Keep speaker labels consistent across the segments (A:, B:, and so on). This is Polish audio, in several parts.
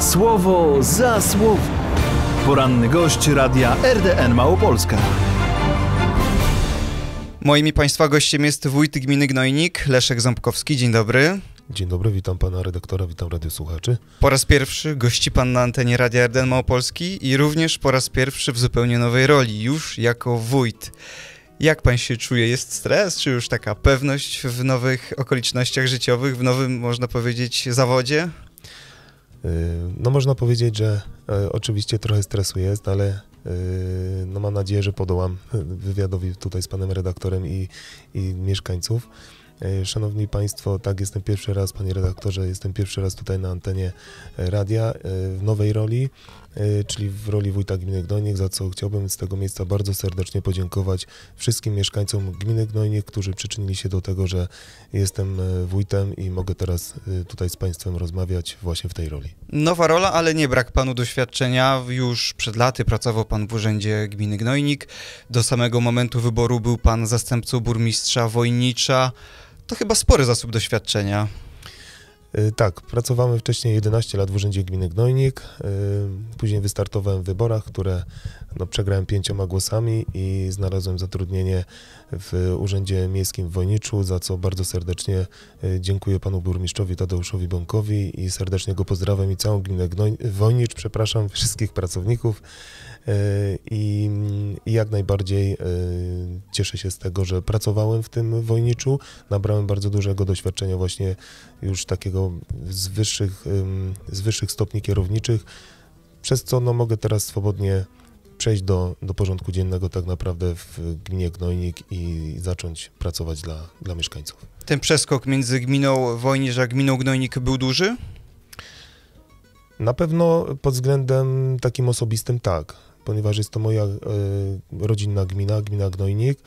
A: Słowo za słowo. Poranny gość radia RDN Małopolska. Moim i Państwa gościem jest wójt gminy Gnojnik, Leszek Ząbkowski. Dzień dobry.
B: Dzień dobry, witam pana redaktora, witam radiosłuchaczy.
A: Po raz pierwszy gości pan na antenie Radia RDN Małopolski i również po raz pierwszy w zupełnie nowej roli, już jako wójt. Jak pan się czuje? Jest stres, czy już taka pewność w nowych okolicznościach życiowych, w nowym, można powiedzieć, zawodzie?
B: Y, no można powiedzieć, że y, oczywiście trochę stresu jest, ale y, no mam nadzieję, że podołam wywiadowi tutaj z panem redaktorem i, i mieszkańców. Szanowni Państwo, tak, jestem pierwszy raz, panie redaktorze, jestem pierwszy raz tutaj na antenie radia w nowej roli. E, czyli w roli wójta gminy Gnojnik, za co chciałbym z tego miejsca bardzo serdecznie podziękować wszystkim mieszkańcom gminy Gnojnik, którzy przyczynili się do tego, że jestem e, wójtem i mogę teraz e, tutaj z Państwem rozmawiać właśnie w tej roli.
A: Nowa rola, ale nie brak Panu doświadczenia. Już przed laty pracował Pan w urzędzie gminy Gnojnik. Do samego momentu wyboru był Pan zastępcą burmistrza Wojnicza. To chyba spory zasób doświadczenia. E, tak, pracowałem wcześniej
B: 11 lat w Urzędzie Gminy Gnojnik, e, później wystartowałem w wyborach, które no, przegrałem pięcioma głosami i znalazłem zatrudnienie w Urzędzie Miejskim w Wojniczu, za co bardzo serdecznie e, dziękuję panu burmistrzowi Tadeuszowi Bąkowi i serdecznie go pozdrawiam i całą gminę Wojnicz, przepraszam, wszystkich pracowników e, i, i jak najbardziej e, cieszę się z tego, że pracowałem w tym Wojniczu, nabrałem bardzo dużego doświadczenia właśnie już takiego z wyższych, z wyższych stopni kierowniczych, przez co no, mogę teraz swobodnie przejść do, do porządku dziennego tak naprawdę w gminie Gnojnik i zacząć pracować dla,
A: dla mieszkańców. Ten przeskok między gminą Wojnierz a gminą Gnojnik był duży?
B: Na pewno pod względem takim osobistym tak, ponieważ jest to moja y, rodzinna gmina, gmina Gnojnik.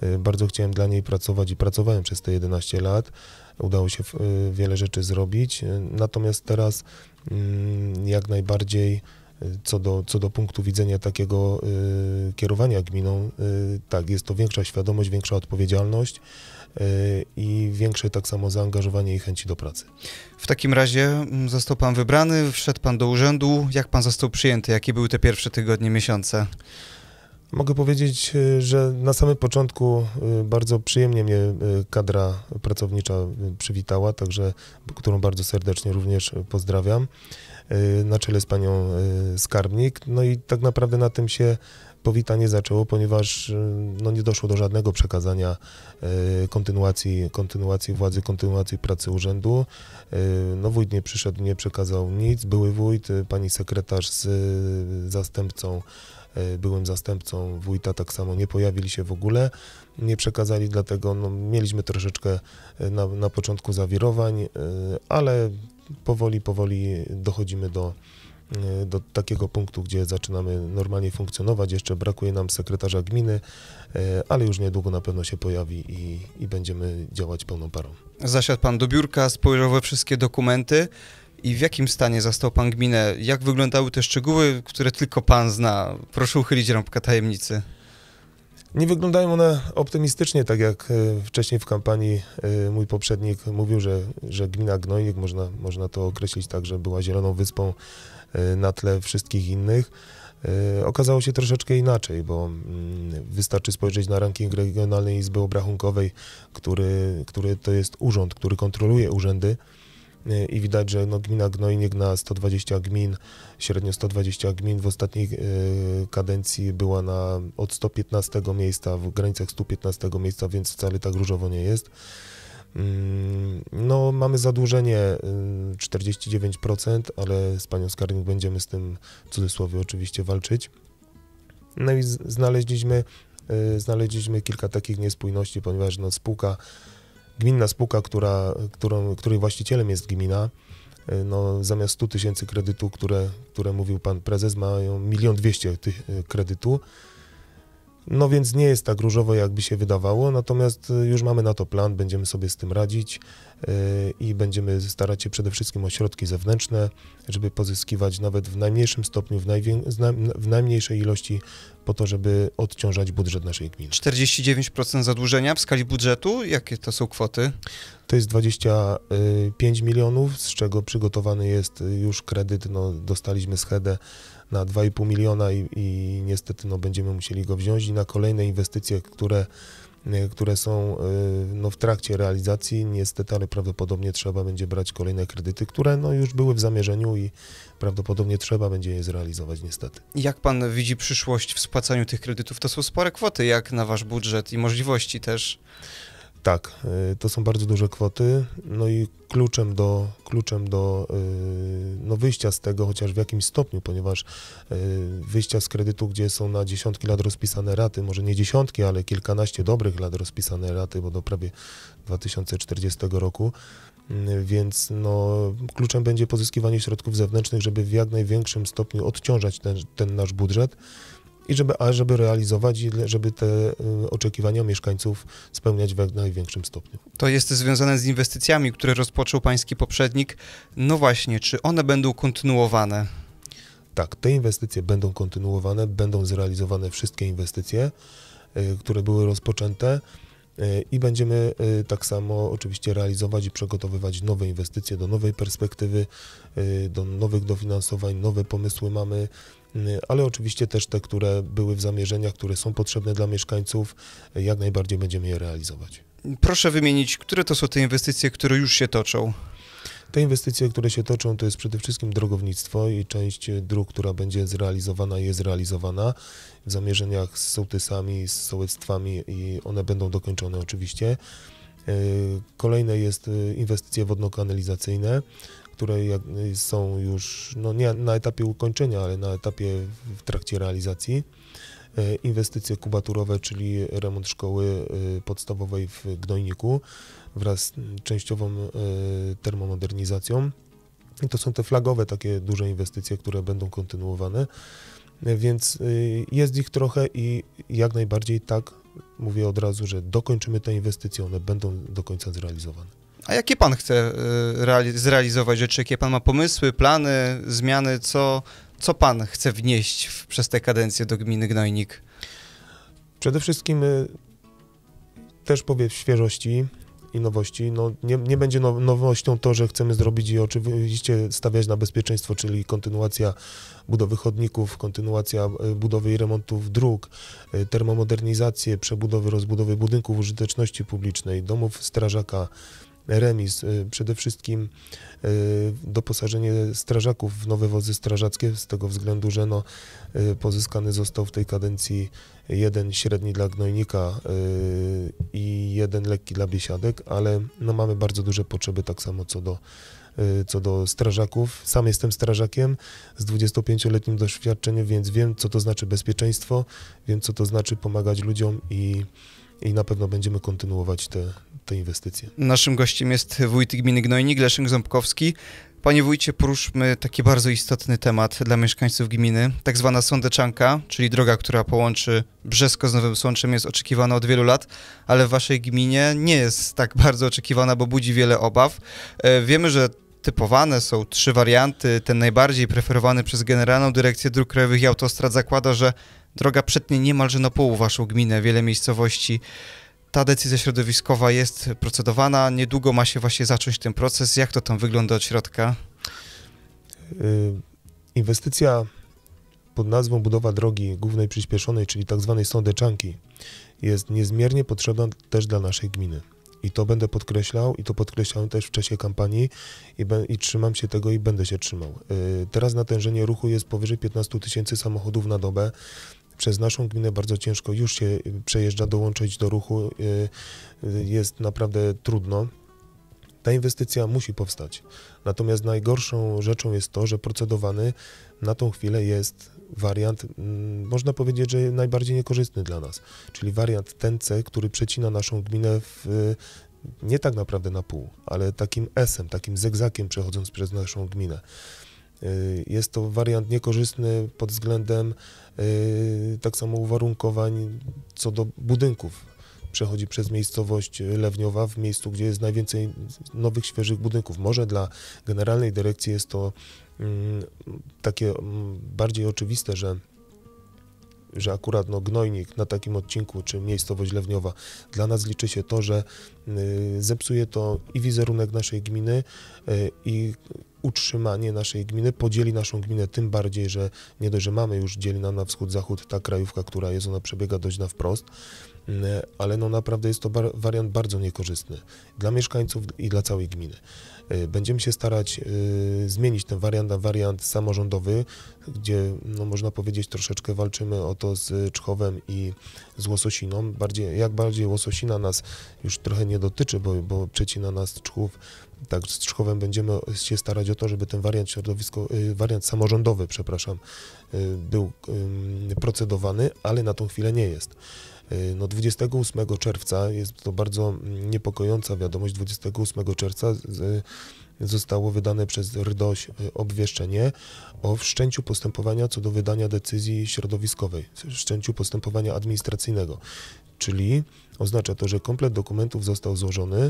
B: E, bardzo chciałem dla niej pracować i pracowałem przez te 11 lat. Udało się e, wiele rzeczy zrobić. Natomiast teraz mm, jak najbardziej co do, co do punktu widzenia takiego y, kierowania gminą, y, tak, jest to większa świadomość, większa odpowiedzialność
A: y, i większe tak samo zaangażowanie i chęci do pracy. W takim razie mm, został Pan wybrany, wszedł Pan do urzędu. Jak Pan został przyjęty? Jakie były te pierwsze tygodnie, miesiące?
B: Mogę powiedzieć, y, że na samym początku y, bardzo przyjemnie mnie y, kadra pracownicza przywitała, także którą bardzo serdecznie również pozdrawiam. Y, na czele z panią y, skarbnik. No i tak naprawdę na tym się powitanie zaczęło, ponieważ y, no, nie doszło do żadnego przekazania kontynuacji, kontynuacji władzy, kontynuacji pracy urzędu. No, wójt nie przyszedł, nie przekazał nic. Były wójt, pani sekretarz z zastępcą byłym zastępcą wójta tak samo nie pojawili się w ogóle, nie przekazali, dlatego no, mieliśmy troszeczkę na, na początku zawirowań, ale powoli, powoli dochodzimy do, e, do takiego punktu, gdzie zaczynamy normalnie funkcjonować. Jeszcze brakuje nam sekretarza gminy, e, ale już niedługo na pewno się pojawi i, i będziemy działać pełną parą.
A: Zasiadł pan do biurka, spojrzał we wszystkie dokumenty i w jakim stanie zastał pan gminę? Jak wyglądały te szczegóły, które tylko pan zna? Proszę uchylić rąbka tajemnicy.
B: Nie wyglądają one optymistycznie, tak jak e, wcześniej w kampanii e, mój poprzednik mówił, że, że gmina Gnojnik, można, można to określić tak, że była zieloną wyspą e, na tle wszystkich innych. Okazało się troszeczkę inaczej, bo mm, wystarczy spojrzeć na ranking Regionalnej Izby Obrachunkowej, który, który to jest urząd, który kontroluje urzędy. Y, i widać, że no, gmina Gnojnik na 120 gmin, średnio 120 gmin w ostatniej y, kadencji była na od 115 miejsca, w granicach 115 miejsca, więc wcale tak różowo nie jest. Mm, no, mamy zadłużenie 49%, y, ale z panią skarbnik będziemy z tym w cudzysłowie oczywiście walczyć. No i znaleźliśmy, znaleźliśmy kilka takich niespójności, ponieważ no, spółka gminna spółka, która, którą, której właścicielem jest gmina, e, no, zamiast 100 tysięcy kredytu, które, które mówił pan prezes, mają milion dwieście e, kredytu. No więc nie jest tak różowo, jakby się wydawało, natomiast y, już mamy na to plan, będziemy sobie z tym radzić y, i będziemy starać się przede wszystkim o środki zewnętrzne, żeby pozyskiwać nawet w najmniejszym stopniu, w, w najmniejszej ilości, po to, żeby odciążać budżet naszej gminy.
A: 49% zadłużenia w skali budżetu? Jakie to są kwoty?
B: To jest 25 y, milionów, z czego przygotowany jest y, już kredyt. No, dostaliśmy schedę na 2,5 miliona i, i niestety no, będziemy musieli go wziąć i na kolejne inwestycje, które y, które są no, w trakcie realizacji. Niestety, ale prawdopodobnie trzeba będzie brać kolejne kredyty, które no, już były w zamierzeniu i prawdopodobnie trzeba będzie je zrealizować niestety.
A: Jak pan widzi przyszłość w spłacaniu tych kredytów? To są spore kwoty, jak na wasz budżet i możliwości też. Tak,
B: y, to są bardzo duże kwoty. No i kluczem do, kluczem do y, no wyjścia z tego, chociaż w jakimś stopniu, ponieważ y, wyjścia z kredytu, gdzie są na dziesiątki lat rozpisane raty, może nie dziesiątki, ale kilkanaście dobrych lat rozpisane raty, bo do prawie 2040 roku. Mm, więc no, kluczem będzie pozyskiwanie środków zewnętrznych, żeby w jak największym stopniu odciążać ten, ten nasz budżet i żeby, a żeby realizować i żeby te y, oczekiwania mieszkańców spełniać w największym
A: stopniu. To jest związane z inwestycjami, które rozpoczął pański poprzednik. No właśnie, czy one będą kontynuowane?
B: Tak, te inwestycje będą kontynuowane, będą zrealizowane wszystkie inwestycje, y, które były rozpoczęte y, i będziemy tak samo oczywiście realizować i przygotowywać nowe inwestycje do nowej perspektywy, do nowych dofinansowań, nowe pomysły mamy Y, ale oczywiście też te, które były w zamierzeniach, które są potrzebne dla mieszkańców, y, jak najbardziej będziemy je realizować.
A: Proszę wymienić, które to są te inwestycje, które już się toczą? Te inwestycje, które się toczą, to jest przede
B: wszystkim drogownictwo i część dróg, która będzie zrealizowana, jest realizowana w zamierzeniach z sołtysami, z sołectwami i one będą dokończone oczywiście. Y, kolejne jest inwestycje wodno-kanalizacyjne, które są już no nie na etapie ukończenia, ale na etapie w trakcie realizacji. E, inwestycje kubaturowe, czyli remont szkoły e, podstawowej w Gnojniku wraz z częściową e, termomodernizacją. I to są te flagowe takie duże inwestycje, które będą kontynuowane. Więc jest ich trochę i jak najbardziej tak mówię od razu, że dokończymy te inwestycje, one będą do końca zrealizowane.
A: A jakie pan chce e, zrealizować rzeczy? Jakie pan ma pomysły, plany, zmiany? Co, co pan chce wnieść w, przez tę kadencję do gminy Gnojnik? Przede wszystkim y, też powiem świeżości
B: i nowości. No, nie, nie będzie now, nowością to, że chcemy zrobić i oczywiście stawiać na bezpieczeństwo, czyli kontynuacja budowy chodników, kontynuacja y, budowy i remontów dróg, y, termomodernizację, przebudowy, rozbudowy budynków użyteczności publicznej, domów strażaka, remis, y, przede wszystkim y, doposażenie strażaków w nowe wozy strażackie, z tego względu, że no, y, pozyskany został w tej kadencji jeden średni dla gnojnika i jeden lekki dla biesiadek, ale no, mamy bardzo duże potrzeby tak samo co do co do strażaków. Sam jestem strażakiem z 25-letnim doświadczeniem, więc wiem, co to znaczy bezpieczeństwo, wiem, co to znaczy pomagać ludziom i i na pewno będziemy kontynuować te, te inwestycje.
A: Naszym gościem jest wójt gminy Gnojnik, Leszek Ząbkowski. Panie wójcie, poruszmy taki bardzo istotny temat dla mieszkańców gminy. Tak zwana sądeczanka, czyli droga, która połączy Brzesko z Nowym Sączem jest oczekiwana od wielu lat, ale w waszej gminie nie jest tak bardzo oczekiwana, bo budzi wiele obaw. E, wiemy, że typowane są trzy warianty. Ten najbardziej preferowany przez Generalną Dyrekcję Dróg Krajowych i Autostrad zakłada, że Droga przetnie niemalże na pół waszą gminę, wiele miejscowości. Ta decyzja środowiskowa jest procedowana, niedługo ma się właśnie zacząć ten proces. Jak to tam wygląda od środka? Yy, inwestycja pod nazwą budowa drogi głównej przyspieszonej,
B: czyli tak zwanej sądeczanki, jest niezmiernie potrzebna też dla naszej gminy. I to będę podkreślał i to podkreślałem też w czasie kampanii i, be, i trzymam się tego i będę się trzymał. Yy, teraz natężenie ruchu jest powyżej 15 tysięcy samochodów na dobę przez naszą gminę bardzo ciężko już się y, przejeżdża, dołączyć do ruchu y, y, jest naprawdę trudno. Ta inwestycja musi powstać. Natomiast najgorszą rzeczą jest to, że procedowany na tą chwilę jest wariant, mm, można powiedzieć, że najbardziej niekorzystny dla nas, czyli wariant TNC, który przecina naszą gminę w, nie tak naprawdę na pół, ale takim S-em, takim zegzakiem przechodząc przez naszą gminę. Y, jest to wariant niekorzystny pod względem y, tak samo uwarunkowań co do budynków. Przechodzi przez miejscowość Lewniowa, w miejscu, gdzie jest najwięcej nowych, świeżych budynków. Może dla Generalnej Dyrekcji jest to mm, takie mm, bardziej oczywiste, że że akurat no, gnojnik na takim odcinku, czy miejscowość Lewniowa, dla nas liczy się to, że y, zepsuje to i wizerunek naszej gminy, y, i utrzymanie naszej gminy, podzieli naszą gminę, tym bardziej, że nie dość, że mamy już dzieli nam na wschód-zachód ta krajówka, która jest, ona przebiega dość na wprost, mm, ale no naprawdę jest to bar wariant bardzo niekorzystny dla mieszkańców i dla całej gminy. Y, będziemy się starać y, zmienić ten wariant na wariant samorządowy, gdzie no, można powiedzieć troszeczkę walczymy o to z Czchowem i z Łososiną. Bardziej, jak bardziej Łososina nas już trochę nie dotyczy, bo, bo przecina nas Czchów tak, z Trzchowem będziemy się starać o to, żeby ten wariant środowisko, y, wariant samorządowy, przepraszam, y, był procedowany, ale na tą chwilę nie jest. Y, no 28 czerwca, jest to bardzo mm, niepokojąca wiadomość, 28 czerwca zostało wydane przez RDOŚ obwieszczenie o wszczęciu postępowania co do wydania decyzji środowiskowej, wszczęciu postępowania administracyjnego czyli oznacza to, że komplet dokumentów został złożony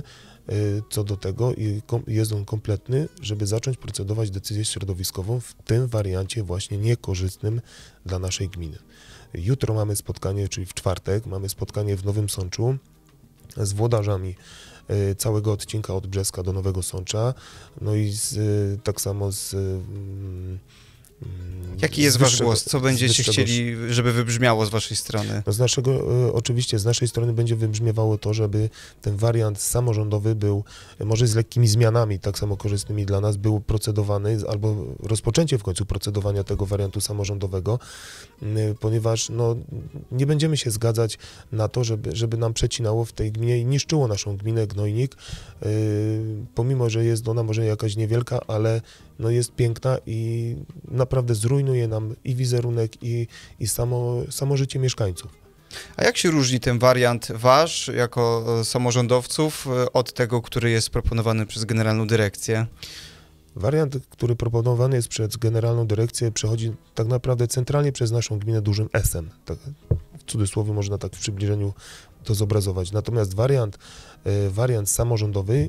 B: y, co do tego i jest on kompletny, żeby zacząć procedować decyzję środowiskową w tym wariancie właśnie niekorzystnym dla naszej gminy. Jutro mamy spotkanie, czyli w czwartek, mamy spotkanie w Nowym Sączu z włodarzami y, całego odcinka od Brzeska do Nowego Sącza, no i z, y, tak samo z mm,
A: Mm, Jaki jest wasz głos? Co będziecie chcieli, żeby wybrzmiało z waszej strony? No
B: z naszego, e, oczywiście z naszej strony będzie wybrzmiewało to, żeby ten wariant samorządowy był, e, może z lekkimi zmianami, tak samo korzystnymi dla nas, był procedowany, albo rozpoczęcie w końcu procedowania tego wariantu samorządowego, ponieważ no, nie będziemy się zgadzać na to, żeby, żeby nam przecinało w tej gminie i niszczyło naszą gminę Gnojnik, e, pomimo, że jest ona może jakaś niewielka, ale no jest piękna i naprawdę zrujnuje nam i wizerunek, i, i samo, samo życie
A: mieszkańców. A jak się różni ten wariant wasz jako e, samorządowców e, od tego, który jest proponowany przez Generalną Dyrekcję? Wariant, który proponowany
B: jest przez Generalną Dyrekcję, przechodzi tak naprawdę centralnie przez naszą gminę dużym S-em. Tak, w cudzysłowie można tak w przybliżeniu to zobrazować. Natomiast wariant, e, wariant samorządowy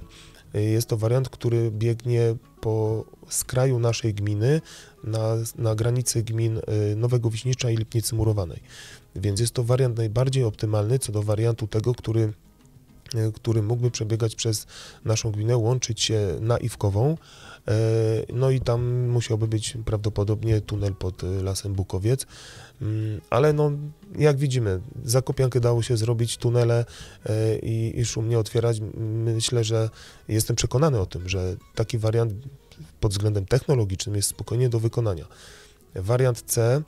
B: Y, jest to wariant, który biegnie po skraju naszej gminy, na, na granicy gmin y, Nowego Wiśnicza i Lipnicy Murowanej. Więc jest to wariant najbardziej optymalny co do wariantu tego, który y, który mógłby przebiegać przez naszą gminę, łączyć się na Iwkową, E, no i tam musiałby być prawdopodobnie tunel pod e, Lasem Bukowiec. Mm, ale no, jak widzimy, Zakopiankę dało się zrobić, tunele e, i, i szumnie otwierać. Myślę, że jestem przekonany o tym, że taki wariant pod względem technologicznym jest spokojnie do wykonania. Wariant C,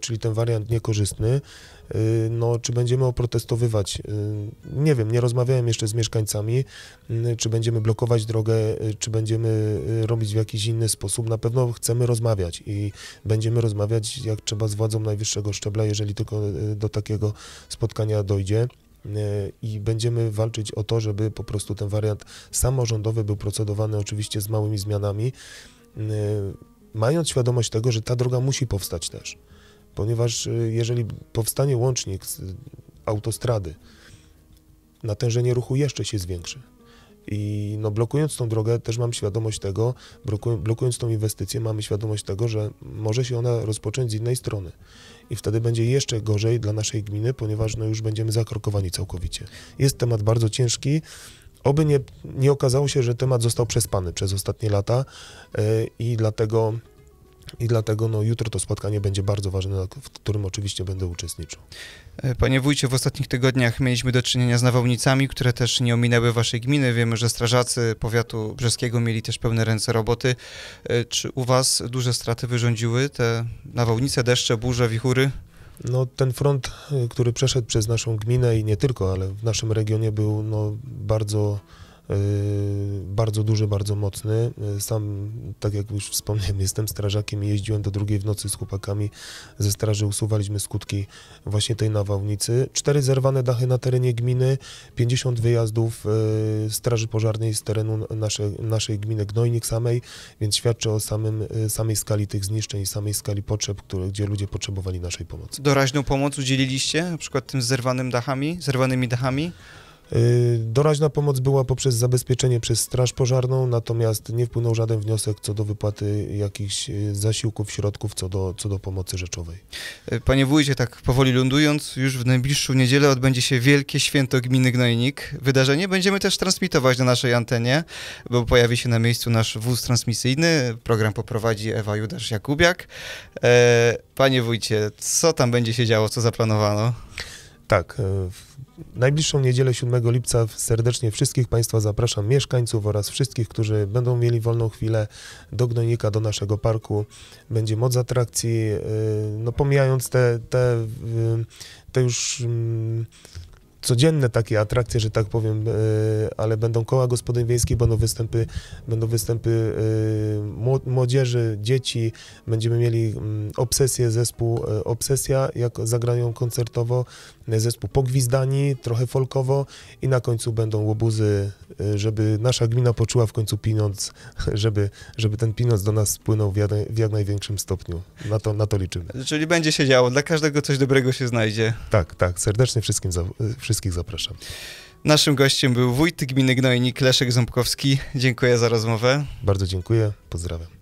B: czyli ten wariant niekorzystny, Y, no, czy będziemy oprotestowywać? Y, nie wiem, nie rozmawiałem jeszcze z mieszkańcami, y, czy będziemy blokować drogę, czy będziemy robić w jakiś inny sposób. Na pewno chcemy rozmawiać i będziemy rozmawiać jak trzeba z władzą najwyższego szczebla, jeżeli tylko do takiego spotkania dojdzie i będziemy walczyć o to, żeby po prostu ten wariant samorządowy był procedowany oczywiście z małymi zmianami, mając świadomość tego, że ta droga musi powstać też ponieważ y, jeżeli powstanie łącznik z autostrady, natężenie ruchu jeszcze się zwiększy. I no, blokując tą drogę, też mam świadomość tego, blokując tą inwestycję, mamy świadomość tego, że może się ona rozpocząć z innej strony. I wtedy będzie jeszcze gorzej dla naszej gminy, ponieważ no, już będziemy zakrokowani całkowicie. Jest temat bardzo ciężki. Oby nie, nie okazało się, że temat został przespany przez ostatnie lata yy, i dlatego i dlatego no, jutro to spotkanie będzie bardzo ważne, w którym oczywiście będę uczestniczył.
A: E, panie wójcie, w ostatnich tygodniach mieliśmy do czynienia z nawałnicami, które też nie ominęły waszej gminy. Wiemy, że strażacy powiatu brzeskiego mieli też pełne ręce roboty. E, czy u was duże straty wyrządziły te nawałnice, deszcze, burze, wichury? No, ten front,
B: e, który przeszedł przez naszą gminę i nie tylko, ale w naszym regionie był no, bardzo Yy, bardzo duży, bardzo mocny. Yy, sam, tak jak już wspomniałem, jestem strażakiem i jeździłem do drugiej w nocy z chłopakami ze straży, usuwaliśmy skutki właśnie tej nawałnicy. Cztery zerwane dachy na terenie gminy, 50 wyjazdów yy, straży pożarnej z terenu naszej gminy Gnojnik samej, więc świadczy o samym, samej skali tych zniszczeń, samej skali potrzeb, które, gdzie ludzie potrzebowali naszej pomocy.
A: Doraźną pomoc udzieliliście, na przykład tym zerwanym dachami, zerwanymi dachami? Y, doraźna
B: pomoc była poprzez zabezpieczenie przez Straż Pożarną, natomiast nie wpłynął żaden wniosek co do wypłaty jakichś y, zasiłków, środków co do, co do pomocy rzeczowej.
A: Y, panie wójcie, tak powoli lądując, już w najbliższą niedzielę odbędzie się wielkie święto gminy Gnojnik. Wydarzenie będziemy też transmitować na naszej antenie, bo pojawi się na miejscu nasz wóz transmisyjny. Program poprowadzi Ewa Judasz-Jakubiak. Panie wójcie, co tam będzie się działo, co zaplanowano? Tak, e, w
B: najbliższą niedzielę 7 lipca serdecznie wszystkich Państwa zapraszam, mieszkańców oraz wszystkich, którzy będą mieli wolną chwilę do Gnojnika, do naszego parku. Będzie moc atrakcji, e, no pomijając te, te, te już mm, codzienne takie atrakcje, że tak powiem, e, ale będą koła gospodyń wiejskich, będą występy, będą występy e, młodzieży, dzieci, będziemy mieli mm, obsesję, zespół e, Obsesja, jak zagrają koncertowo, zespół Pogwizdani, trochę folkowo i na końcu będą łobuzy, żeby nasza gmina poczuła w końcu pieniądz, żeby, żeby ten pieniądz do nas spłynął w jak największym stopniu. Na to, na to liczymy.
A: Czyli będzie się działo, dla każdego coś dobrego się znajdzie.
B: Tak, tak, serdecznie wszystkim, za, Wszystkich
A: zapraszam. Naszym gościem był wójt gminy Gnojnik Leszek Ząbkowski. Dziękuję za rozmowę. Bardzo dziękuję.
B: Pozdrawiam.